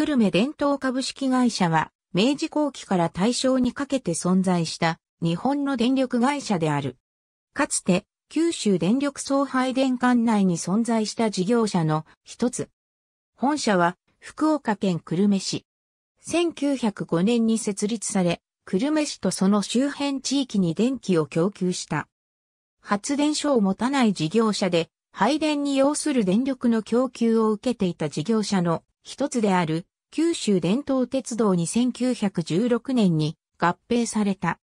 久留米伝統株式会社は、明治後期から大正にかけて存在した日本の電力会社である。かつて、九州電力送配電管内に存在した事業者の一つ。本社は、福岡県久留米市。1905年に設立され、久留米市とその周辺地域に電気を供給した。発電所を持たない事業者で、配電に要する電力の供給を受けていた事業者の一つである九州伝統鉄道に1916年に合併された。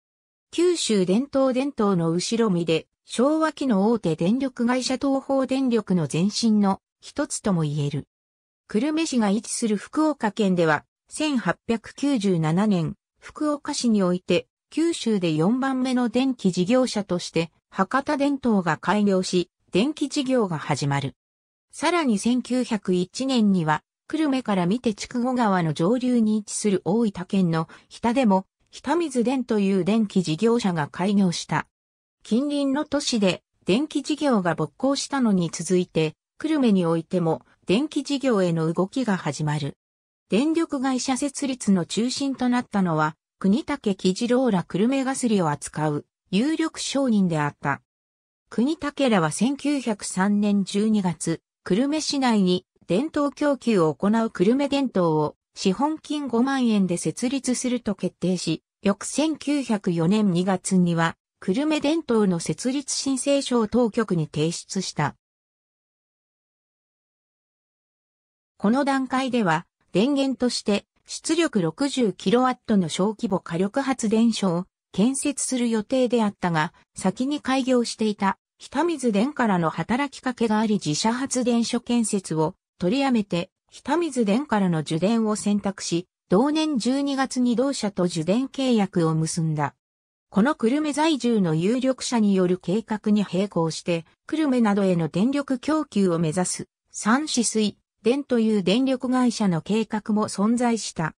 九州伝統伝統の後ろ身で昭和期の大手電力会社東方電力の前身の一つとも言える。久留米市が位置する福岡県では1897年福岡市において九州で4番目の電気事業者として博多電灯が開業し電気事業が始まる。さらに1901年には久留米から見て筑後川の上流に位置する大分県の日田でも、日田水電という電気事業者が開業した。近隣の都市で電気事業が勃興したのに続いて、久留米においても電気事業への動きが始まる。電力会社設立の中心となったのは、国武喜次郎ら久留米ガスリを扱う有力商人であった。国武らは1903年12月、久留米市内に伝統供給を行う久留米伝統を資本金5万円で設立すると決定し、翌1904年2月には、久留米伝統の設立申請書を当局に提出した。この段階では、電源として出力 60kW の小規模火力発電所を建設する予定であったが、先に開業していた北水電からの働きかけがあり自社発電所建設を取りやめて、北水殿からの受電を選択し、同年12月に同社と受電契約を結んだ。この久留米在住の有力者による計画に並行して、久留米などへの電力供給を目指す、三四水、電という電力会社の計画も存在した。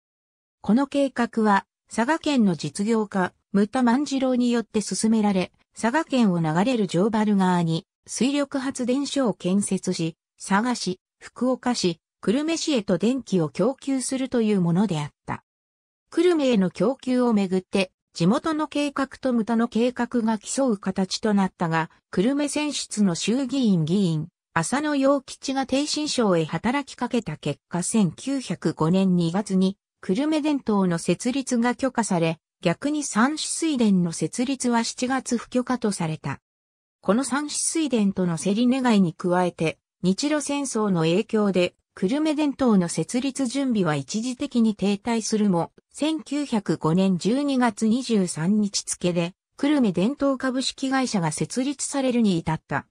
この計画は、佐賀県の実業家、ムタ万次郎によって進められ、佐賀県を流れる城原川に水力発電所を建設し、佐賀市、福岡市、久留米市へと電気を供給するというものであった。久留米への供給をめぐって、地元の計画と無駄の計画が競う形となったが、久留米選出の衆議院議員、浅野陽吉が低新省へ働きかけた結果1905年2月に、久留米伝統の設立が許可され、逆に三種水田の設立は7月不許可とされた。この三種水田との競り願いに加えて、日露戦争の影響で、久留米伝統の設立準備は一時的に停滞するも、1905年12月23日付で、久留米伝統株式会社が設立されるに至った。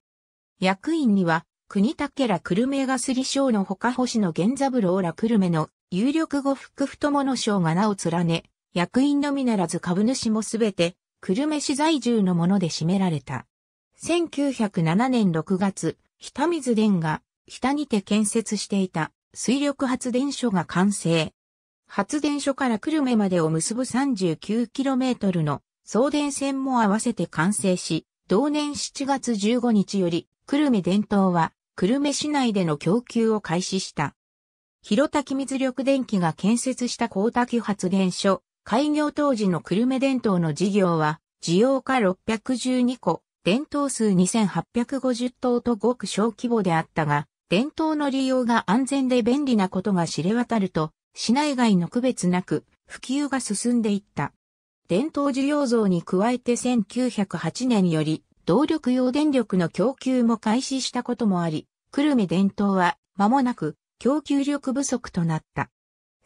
役員には、国竹ら久留米ガスリ賞の他星野源三郎ら久留米の有力呉服太もの賞が名を連ね、役員のみならず株主もすべて、久留米市在住のもので占められた。1907年6月、北水田が、北にて建設していた水力発電所が完成。発電所から久留米までを結ぶ 39km の送電線も合わせて完成し、同年7月15日より、久留米電灯は、久留米市内での供給を開始した。広滝水力電機が建設した高滝発電所、開業当時の久留米電灯の事業は、需要化612個、伝統数2850頭とごく小規模であったが、伝統の利用が安全で便利なことが知れ渡ると、市内外の区別なく普及が進んでいった。伝統需要増に加えて1908年より動力用電力の供給も開始したこともあり、久留米伝統は間もなく供給力不足となった。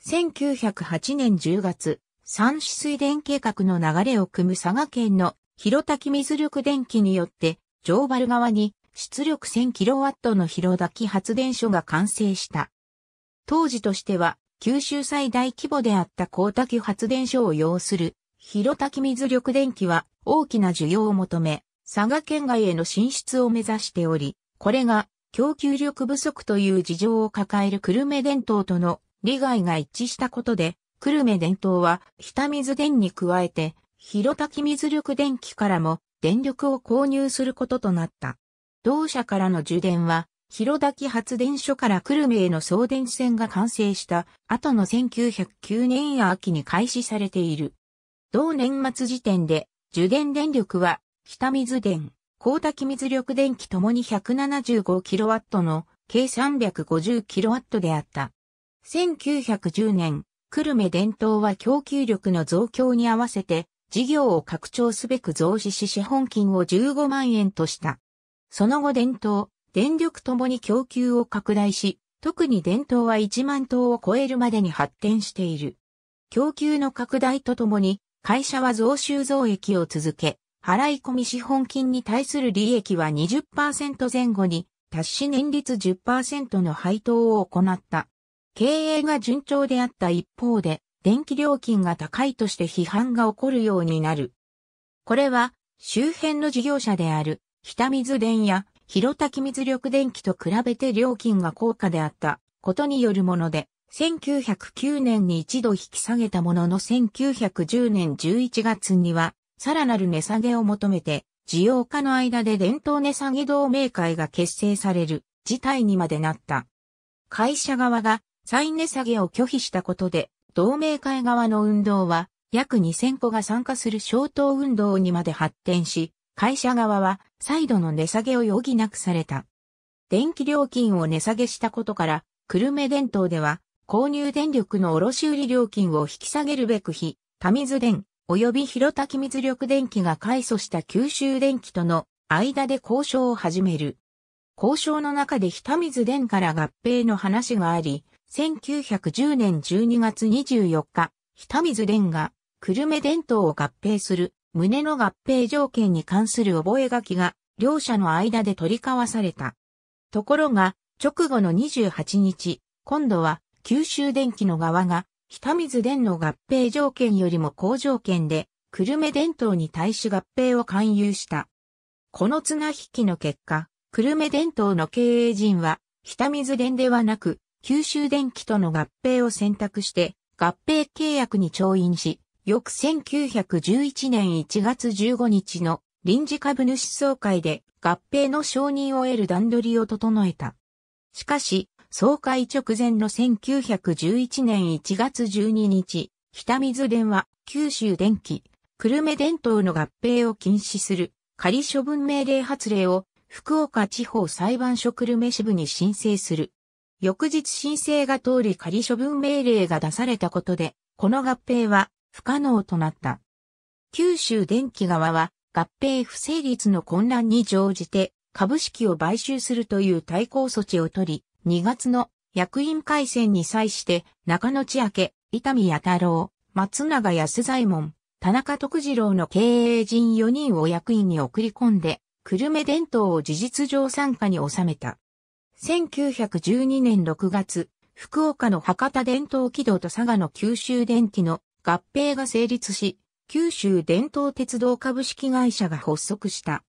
1908年10月、三市水田計画の流れを組む佐賀県の広滝水力電機によって、上原側に出力 1000kW の広滝発電所が完成した。当時としては、九州最大規模であった高滝発電所を要する、広滝水力電機は大きな需要を求め、佐賀県外への進出を目指しており、これが供給力不足という事情を抱える久留米電灯との利害が一致したことで、久留米電灯は、北水電に加えて、広滝水力電機からも電力を購入することとなった。同社からの受電は、広滝発電所から久留米への送電線が完成した後の1909年秋に開始されている。同年末時点で、受電電力は、北水電、高滝水力電機ともに 175kW の計 350kW であった。1910年、久留米伝統は供給力の増強に合わせて、事業を拡張すべく増資し資本金を15万円とした。その後伝統、電力ともに供給を拡大し、特に伝統は1万頭を超えるまでに発展している。供給の拡大とともに、会社は増収増益を続け、払い込み資本金に対する利益は20%前後に達し年率10%の配当を行った。経営が順調であった一方で、電気料金が高いとして批判が起こるようになる。これは周辺の事業者である北水電や広滝水力電気と比べて料金が高価であったことによるもので、1909年に一度引き下げたものの1910年11月には、さらなる値下げを求めて、需要家の間で伝統値下げ同盟会が結成される事態にまでなった。会社側が再値下げを拒否したことで、同盟会側の運動は、約2000個が参加する消灯運動にまで発展し、会社側は再度の値下げを余儀なくされた。電気料金を値下げしたことから、久留米電灯では、購入電力の卸売料金を引き下げるべく非、田水電、及び広滝水力電気が改祖した九州電気との間で交渉を始める。交渉の中で北水殿から合併の話があり、1910年12月24日、北水殿が、久留米伝統を合併する、胸の合併条件に関する覚書が、両者の間で取り交わされた。ところが、直後の28日、今度は、九州電機の側が、北水電の合併条件よりも好条件で、久留米伝統に対し合併を勧誘した。この綱引きの結果、久留米電灯の経営陣は、北水電ではなく、九州電機との合併を選択して、合併契約に調印し、翌1911年1月15日の臨時株主総会で合併の承認を得る段取りを整えた。しかし、総会直前の1911年1月12日、北水電は九州電機、久留米電灯の合併を禁止する仮処分命令発令を福岡地方裁判所久留米支部に申請する。翌日申請が通り仮処分命令が出されたことで、この合併は不可能となった。九州電気側は合併不成立の混乱に乗じて株式を買収するという対抗措置を取り、2月の役員改選に際して中野千明、伊丹弥太郎、松永安左衛門、田中徳次郎の経営陣4人を役員に送り込んで、久留米伝統を事実上参加に収めた。1912年6月、福岡の博多伝統軌道と佐賀の九州電機の合併が成立し、九州伝統鉄道株式会社が発足した。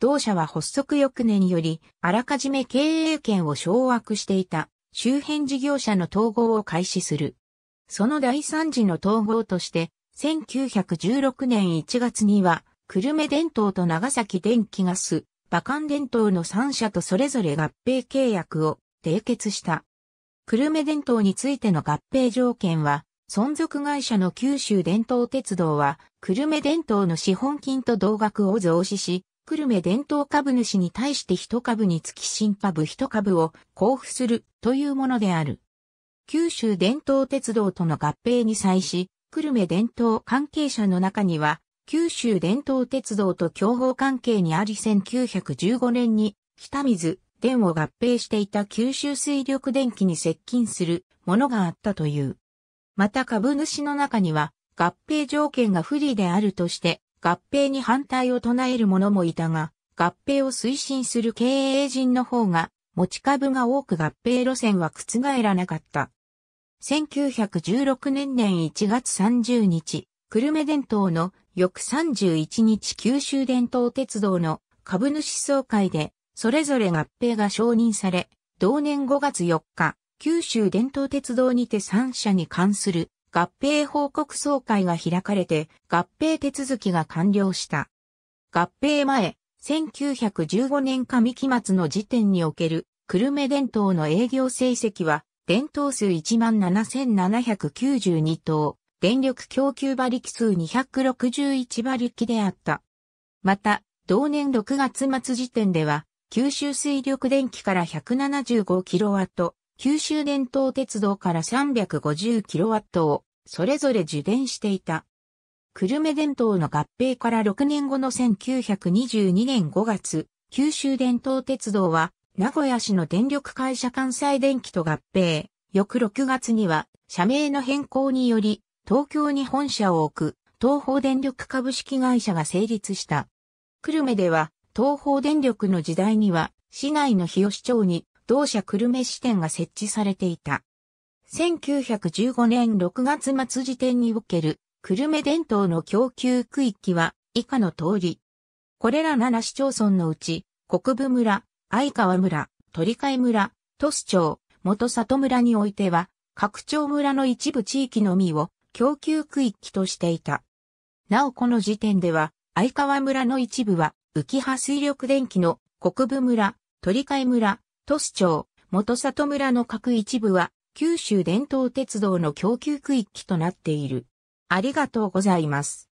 同社は発足翌年より、あらかじめ経営権を掌握していた周辺事業者の統合を開始する。その第三次の統合として、1916年1月には、久留米電灯と長崎電気ガス、馬関電灯の3社とそれぞれ合併契約を締結した。久留米電灯についての合併条件は、存続会社の九州電灯鉄道は、久留米電灯の資本金と同額を増資し、久留米電灯株主に対して一株につき新株一株を交付するというものである。九州電灯鉄道との合併に際し、久留米電灯関係者の中には、九州伝統鉄道と競合関係にあり1915年に北水、電を合併していた九州水力電気に接近するものがあったという。また株主の中には合併条件が不利であるとして合併に反対を唱える者もいたが、合併を推進する経営陣の方が持ち株が多く合併路線は覆らなかった。1916年年1月30日、久留米伝統の翌31日九州伝統鉄道の株主総会で、それぞれ合併が承認され、同年5月4日、九州伝統鉄道にて3社に関する合併報告総会が開かれて、合併手続きが完了した。合併前、1915年上期末の時点における、久留米伝統の営業成績は、伝統数17,792頭、電力供給馬力数261馬力であった。また、同年6月末時点では、九州水力電気から 175kW、九州電灯鉄道から 350kW を、それぞれ受電していた。久留米電灯の合併から6年後の1922年5月、九州電灯鉄道は、名古屋市の電力会社関西電気と合併。翌6月には、社名の変更により、東京に本社を置く東方電力株式会社が成立した。久留米では東方電力の時代には市内の日吉町に同社久留米支店が設置されていた。1915年6月末時点における久留米伝統の供給区域は以下の通り。これら7市町村のうち国分村、相川村、鳥海村、鳥栖町、元里村においては、各町村の一部地域のみを供給区域としていた。なおこの時点では、相川村の一部は、浮波水力電気の国部村、鳥海村、鳥栖町、元里村の各一部は、九州伝統鉄道の供給区域となっている。ありがとうございます。